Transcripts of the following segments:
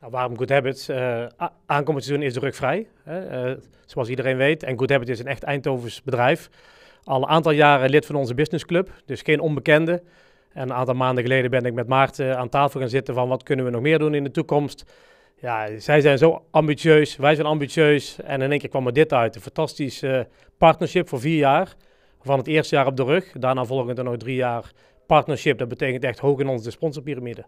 Nou, waarom Good Habits? Uh, aankomend seizoen is drukvrij, hè? Uh, zoals iedereen weet. En Good Habits is een echt Eindhovens bedrijf. Al een aantal jaren lid van onze businessclub, dus geen onbekende. En een aantal maanden geleden ben ik met Maarten aan tafel gaan zitten van wat kunnen we nog meer doen in de toekomst. Ja, zij zijn zo ambitieus, wij zijn ambitieus. En in één keer kwam er dit uit. Een fantastische eh, partnership voor vier jaar. Van het eerste jaar op de rug, daarna volgend er nog drie jaar partnership. Dat betekent echt hoog in onze sponsorpyramide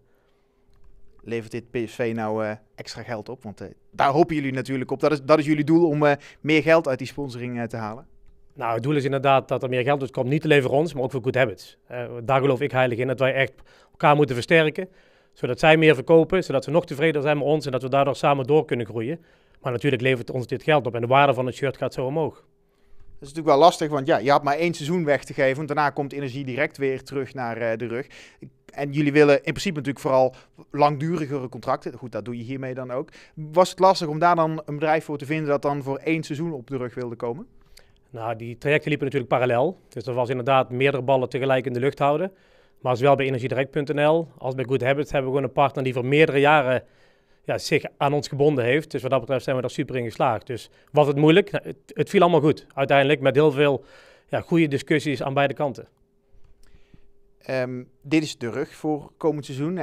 levert dit PSV nou eh, extra geld op? Want eh, daar hopen jullie natuurlijk op. Dat is, dat is jullie doel om eh, meer geld uit die sponsoring te halen. Nou, het doel is inderdaad dat er meer geld uitkomt. Dus komt. Niet alleen voor ons, maar ook voor Good Habits. daar geloof ik heilig in dat wij echt elkaar moeten versterken. Zodat zij meer verkopen, zodat ze nog tevreden zijn met ons en dat we daardoor samen door kunnen groeien. Maar natuurlijk levert ons dit geld op en de waarde van het shirt gaat zo omhoog. Dat is natuurlijk wel lastig, want ja, je had maar één seizoen weg te geven. Want daarna komt energie direct weer terug naar de rug en jullie willen in principe natuurlijk vooral langdurigere contracten. Goed, dat doe je hiermee dan ook. Was het lastig om daar dan een bedrijf voor te vinden dat dan voor één seizoen op de rug wilde komen? Nou, die trajecten liepen natuurlijk parallel. Dus er was inderdaad meerdere ballen tegelijk in de lucht houden. Maar zowel bij energiedirect.nl als bij Good Habits hebben we gewoon een partner die voor meerdere jaren ja, zich aan ons gebonden heeft. Dus wat dat betreft zijn we daar super in geslaagd. Dus was het moeilijk? Nou, het, het, viel allemaal goed. Uiteindelijk met heel veel ja, goede discussies aan beide kanten. Ehm, dit is de rug voor komend seizoen.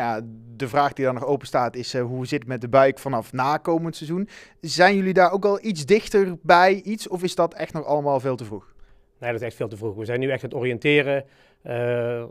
de vraag die daar nog open staat is eh, hoe zit het met de buik vanaf na komend seizoen. Zijn jullie daar ook al iets dichter bij iets of is dat echt nog allemaal veel te vroeg? Nee, dat is echt veel te vroeg. We zijn nu echt aan het oriënteren. Eh,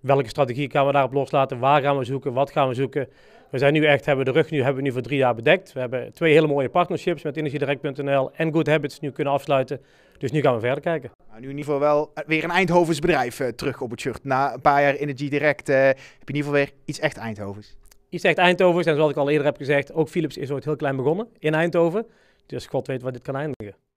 welke strategie gaan we daarop loslaten? Waar gaan we zoeken? Wat gaan we zoeken? We zijn nu echt, hebben de rug nu, hebben we nu voor drie jaar bedekt. We hebben twee hele mooie partnerships met energiedirect.nl en Good Habits nu kunnen afsluiten. Dus nu gaan we verder kijken. Nou, nu in ieder geval wel eh, weer een Eindhovens bedrijf eh, terug op het shirt. Na een paar jaar Energy Direct eh, heb je in ieder geval weer iets echt Eindhovens. Iets echt Eindhovens. En zoals ik al eerder heb gezegd, ook Philips is ooit heel klein begonnen in Eindhoven. Dus God weet waar dit kan eindigen.